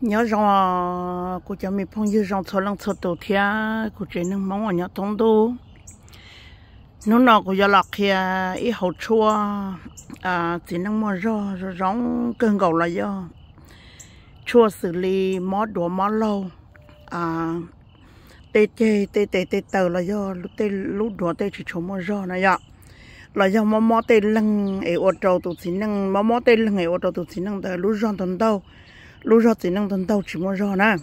nhớ rằng à cô cháu mình phong như rằng thọ lăng thọ tổ thia cô chế nâng mong ở nhớ tông đô nó nọ cô giờ lạc kia ý hậu chua à chỉ nâng mong rõ rõ rong cơn gầu là do chua xử lý mó đùa mó lâu à tê chê tê tê tê tờ là do lúc tê lúc đùa tê chỉ chỗ mó rõ này ạ là do mó mó tê lăng ấy ô trâu tụi xin nâng mó mó tê lăng ấy ô trâu tụi xin nâng tờ lúc rong thông đâu lúc ra chỉ năng thân tàu chỉ mua ra nè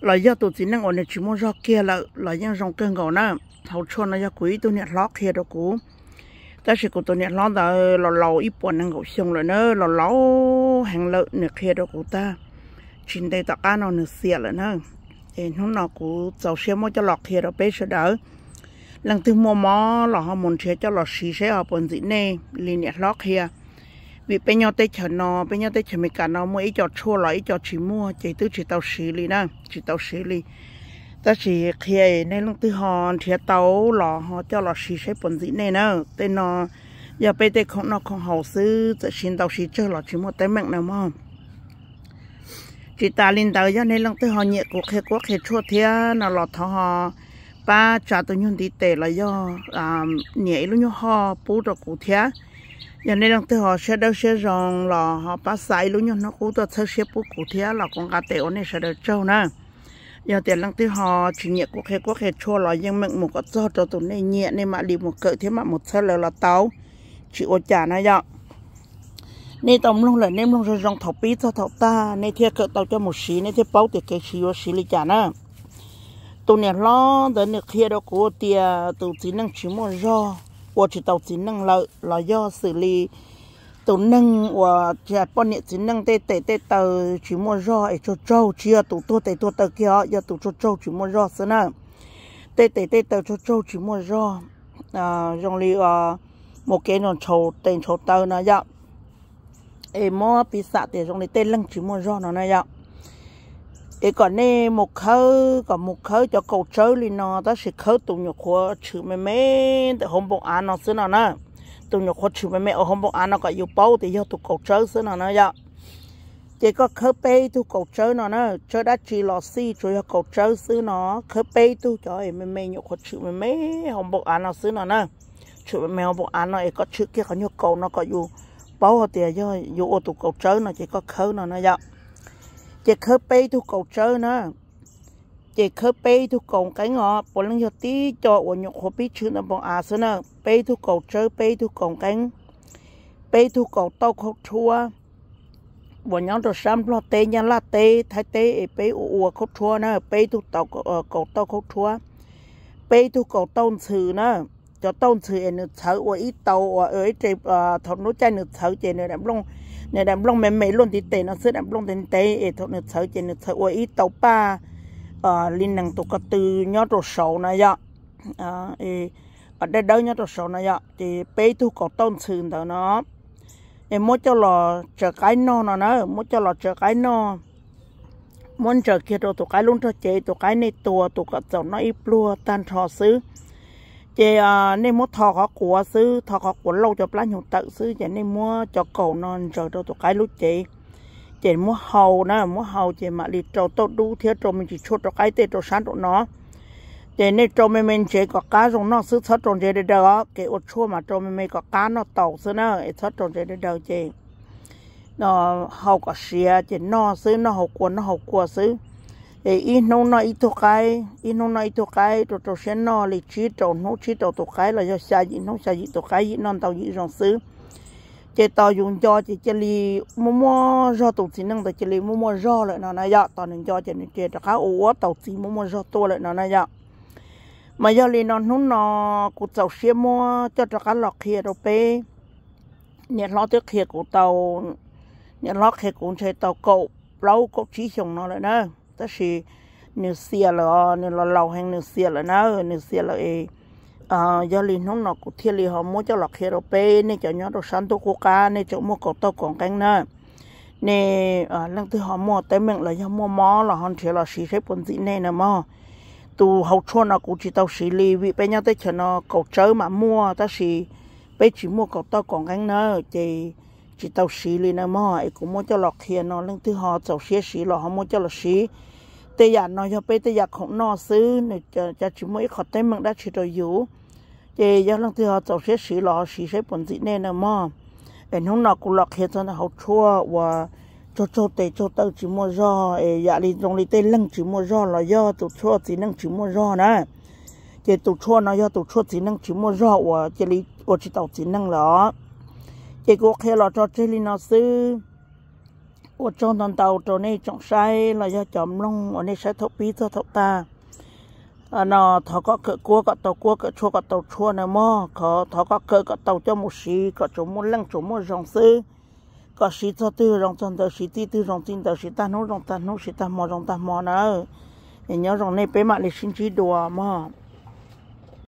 là do tụi chỉ năng ở này chỉ mua ra kia là là những dòng cơn gạo nè hậu cho nó do quý tôi nhận lót kia đó cũ ta sẽ của tôi nhận lót là lò lâu ít bọn năng gạo xong rồi nè lò lâu hàng lợn nữa kia đó cũ ta chính đây tất cả nó nữa xịt rồi nè, thì nó nào cũ cháu xe mua cho lót kia đó bé sẽ đỡ lần thứ mua mỏ là họ muốn xe cho lót xì xe họ bọn gì nè liền nhận lót kia vì bây giờ tới chợ nó bây giờ tới chợ mình cả nó mua ít cho chua lại ít cho chỉ mua chỉ tư chỉ tàu xử lý nè chỉ tàu xử lý ta chỉ khi nên lúc thứ hòn thì tàu lò họ cho lò xì sẽ bẩn gì này nè tên nó giờ bây giờ không nó không hậu sư sẽ xin tàu xì chơi lò chỉ mua tới mạng nào mà chỉ ta lên tàu giờ nên lúc thứ hòn nhẹ của khi quốc khi chua thì nó lò thọ họ ba trả tôi nhung đi tệ là do à nhẹ lúc nhau họ bố được cụ thiệt giờ này đồng từ họ sẽ đâu sẽ rong lò họ bắt sai luôn nhau nó cũng tôi thấy sẽ bút cụ thế là con gà tèo này sẽ được trâu nữa giờ tiền lăng từ họ chỉ nhẹ quốc hệ có hệ chua lò nhưng mình một cái do cho tụi này nhẹ nên mà đi một cỡ thế mà một sơ là là tàu chỉ ô trả nó dọ nên tổng luôn là nên luôn rồi rong thọc bí cho thọc ta nên thiệt cỡ tàu cho một xí nên thiệt bao thì cái xí và xí lý trả nữa tụi này lo đến được khi đó của tiền tụi chỉ năng chỉ một do của chỉ tàu chỉ năng lợi là do xử lý tổ nâng và chả bọn nhiệt chỉ năng tê tê tê tờ chỉ mua do để cho trâu chia tụ tua tê tua tờ kia giờ tụ cho trâu chỉ mua do xưa nào, tê tê tê tờ cho trâu chỉ mua do à trong lý à một cái nó dạ. trâu tên trâu tờ nè dạ em mua pizza thì trong lý tê lăng chỉ mua do nó nè dạ cái còn nè một khâu còn một khâu cho cầu trâu lên nó ta sẽ khâu tụ nhục của chữ mẹ mẹ tại hôm bộ án nó xưa nó nè tụ nhục của chữ mẹ mẹ ở hôm bộ án nó gọi yêu bao thì do tụ cầu trâu xưa nó nè dạ chỉ có khâu bê tụ cầu trâu nó nè cho đã chỉ lò xi cho cho cầu trâu xưa nó khâu bê tụ cho em mẹ mẹ nhục của chữ mẹ mẹ hôm bộ án nó xưa nó nè chữ mẹ mẹ hôm bộ án nó có chữ kia có nhục cầu nó có yêu bao thì do yêu tụ cầu trâu nó chỉ có khâu nó nè dạ chỉ khơi bê thu cầu chơi nữa chỉ khơi bê thu cầu cái ngọ bọn lần giờ tí cho ổn nhục hồ bí chứ nằm bọn à xưa nữa bê thu cầu chơi bê thu cầu cánh, bê thu cầu tao khóc chua bọn nhóm đồ xăm lo tê nhà la tê thái tê ấy bê ủ ủ khóc chua nữa bê thu tao ờ, cầu tao khóc chua bê thu cầu tao xử nữa cho tôn sự em nữa thở ở ít tàu ở ấy chế thằng nó chạy nữa thở chế nữa đạm long nữa đạm long mềm mềm luôn thì tệ nó sẽ đạm long thì tệ ấy thằng nữa thở chế nữa thở ở ít tàu ba à ờ, linh năng tụ cái từ nhớ rồi sầu này vậy à ờ, ở đây đâu nhớ rồi sầu này vậy thì bé thu có tôn sự đó nó em muốn cho lò chờ cái no nó nó muốn cho lò chờ cái no muốn chờ kia rồi tụ cái luôn cho chế tụ cái này tua tụ cái chồng nó ít lua tan thò xứ chị à, nên mua thọ khó của sư thọ khó của lâu cho lá nhung tự sư chị nên mua cho cầu non rồi đâu tụi cái lúc chị chị mua hầu nè mua hầu chị mà đi trâu tao đu thiếu trâu mình chỉ chốt cho cái tên trâu sáng tụi nó chị nên trâu mình mình chế có cá dùng nó sư thất trâu chế để đỡ cái ốt chua mà trâu mình mình có cá nó tàu sư nè cái thất trâu chị để đỡ chị nó hầu có xìa chị nó sư nó hầu của nó hầu của sư e i no na i to kai i no na i to kai to to sen no li chi to no chi to to kai la yo sa ji no sa ji to kai non tao ji rong sư chế tao dùng cho chế chế li mua mua rau tàu xí năng chế li mua mua rau lại nó này dạ tao nên cho chế nên chế cho khá ủa tàu xí mua mua rau tua lại nó này dạ mà giờ li nó nún nó cụ tàu xe mua cho cho khá lọt kia đâu pe nhà lót trước kia của tàu nhà lót kia cũng chế tàu cậu lâu có chỉ dùng nó lại nữa ta she new sia lo nửa lo lo hang nửa sia lo na nửa sia lo e à do li nong nó cũng thiệt li họ mua cho lọc hero pe nên cho nhớ đồ sản đồ cô ca nên cho mua cổ tao còn cánh nữa nè à lần thứ họ mua tới mình là do mua mỏ là hòn thiệt là xí xếp quần dị nè nè mò tu hậu chua nó cũng chỉ tao xí li vị bên nhau tới cho nó cổ chớ mà mua ta xí bé chỉ mua cổ tao còn cánh nữa chỉ chỉ tao xí li nè mò ấy cũng mua cho lọc hero nó lần thứ họ tao xí xí là họ mua cho lọc xí ตยาน้อยไปตยาของนอซื้อเนี่ยจะจะชิมวยขอดได้มึงได้ชิโดอยู่เจยังลังที่เขาจะเสียสีหล่อสีใช้ผลสีเน่นะมอเอ็นห้องนอกุหลอกเห็นตอนเขาชั่วว่าโจโจเตโจเตชิมวยรอเอยาลีตรงลีเต้ลังชิมวยรอลอย่อตุชั่วสีนั่งชิมวยรอนะเจตุชั่วน้อยตุชั่วสีนั่งชิมวยรอว่าเจลีว่าชิตเอาสีนั่งหรอเจกูเคยหล่อจอเจลีนอซื้อ ở trong đoàn tàu chỗ này trồng sai là do chấm lông, ở đây sẽ thọc bí thọ thọc ta à, nó thọ có cỡ cua có tàu cua cỡ chua có tàu chua này mò có thọ có cỡ có tàu cho một xí có chỗ một lăng chỗ một dòng sư có xí cho tư dòng tuần tàu xí tí tư dòng tin tàu xí ta nốt dòng ta nốt, xí ta mò dòng ta mò nữa nhớ dòng này bé mạ lịch sinh trí đùa mà